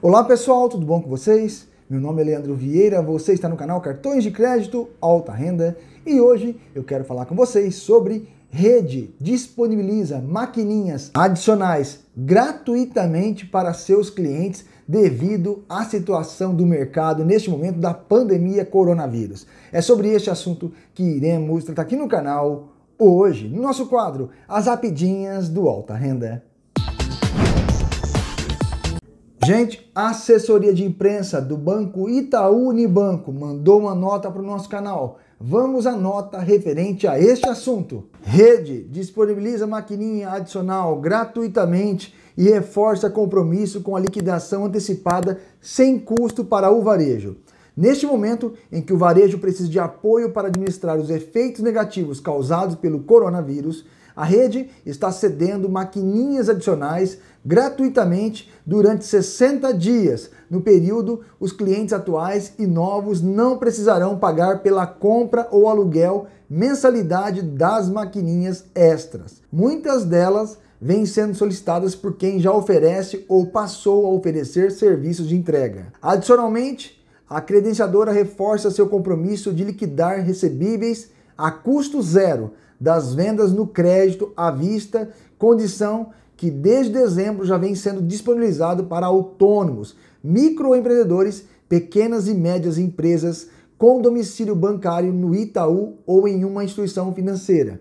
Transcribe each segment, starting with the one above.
Olá pessoal, tudo bom com vocês? Meu nome é Leandro Vieira, você está no canal Cartões de Crédito Alta Renda e hoje eu quero falar com vocês sobre Rede disponibiliza maquininhas adicionais gratuitamente para seus clientes devido à situação do mercado neste momento da pandemia coronavírus. É sobre este assunto que iremos tratar aqui no canal hoje, no nosso quadro As Rapidinhas do Alta Renda. Gente, a assessoria de imprensa do Banco Itaú Unibanco mandou uma nota para o nosso canal. Vamos à nota referente a este assunto. Rede disponibiliza maquininha adicional gratuitamente e reforça compromisso com a liquidação antecipada sem custo para o varejo. Neste momento em que o varejo precisa de apoio para administrar os efeitos negativos causados pelo coronavírus, a rede está cedendo maquininhas adicionais gratuitamente durante 60 dias. No período, os clientes atuais e novos não precisarão pagar pela compra ou aluguel mensalidade das maquininhas extras. Muitas delas vêm sendo solicitadas por quem já oferece ou passou a oferecer serviços de entrega. Adicionalmente, a credenciadora reforça seu compromisso de liquidar recebíveis a custo zero das vendas no crédito à vista, condição que desde dezembro já vem sendo disponibilizado para autônomos, microempreendedores, pequenas e médias empresas com domicílio bancário no Itaú ou em uma instituição financeira.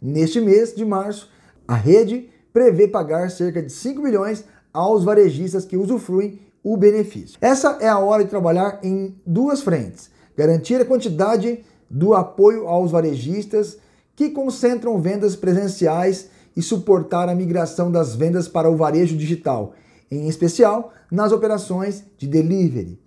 Neste mês de março, a rede prevê pagar cerca de 5 milhões aos varejistas que usufruem o benefício. Essa é a hora de trabalhar em duas frentes: garantir a quantidade do apoio aos varejistas que concentram vendas presenciais e suportar a migração das vendas para o varejo digital, em especial nas operações de delivery.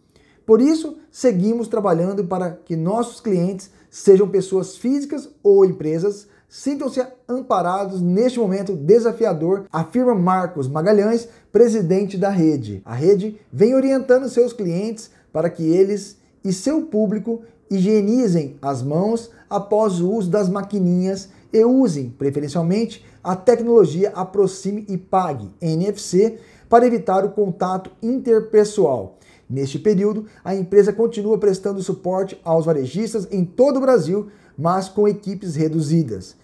Por isso, seguimos trabalhando para que nossos clientes, sejam pessoas físicas ou empresas, sintam-se amparados neste momento desafiador, afirma Marcos Magalhães, presidente da rede. A rede vem orientando seus clientes para que eles e seu público higienizem as mãos após o uso das maquininhas e usem, preferencialmente, a tecnologia Aproxime e Pague NFC para evitar o contato interpessoal. Neste período, a empresa continua prestando suporte aos varejistas em todo o Brasil, mas com equipes reduzidas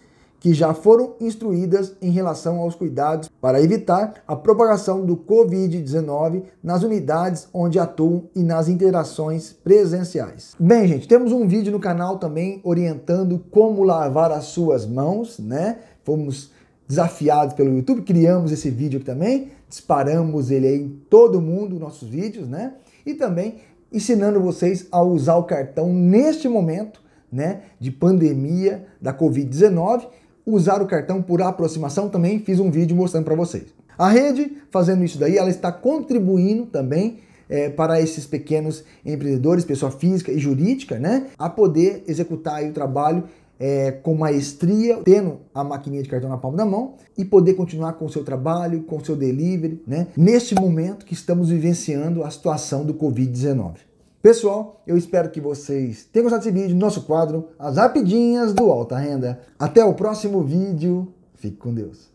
que já foram instruídas em relação aos cuidados para evitar a propagação do Covid-19 nas unidades onde atuam e nas interações presenciais. Bem, gente, temos um vídeo no canal também orientando como lavar as suas mãos, né? Fomos desafiados pelo YouTube, criamos esse vídeo aqui também, disparamos ele aí em todo mundo, nossos vídeos, né? E também ensinando vocês a usar o cartão neste momento, né, de pandemia da Covid-19 usar o cartão por aproximação, também fiz um vídeo mostrando para vocês. A rede, fazendo isso daí, ela está contribuindo também é, para esses pequenos empreendedores, pessoa física e jurídica, né, a poder executar o trabalho é, com maestria, tendo a maquininha de cartão na palma da mão e poder continuar com o seu trabalho, com o seu delivery, né, neste momento que estamos vivenciando a situação do Covid-19. Pessoal, eu espero que vocês tenham gostado desse vídeo, nosso quadro, as rapidinhas do Alta Renda. Até o próximo vídeo, fique com Deus.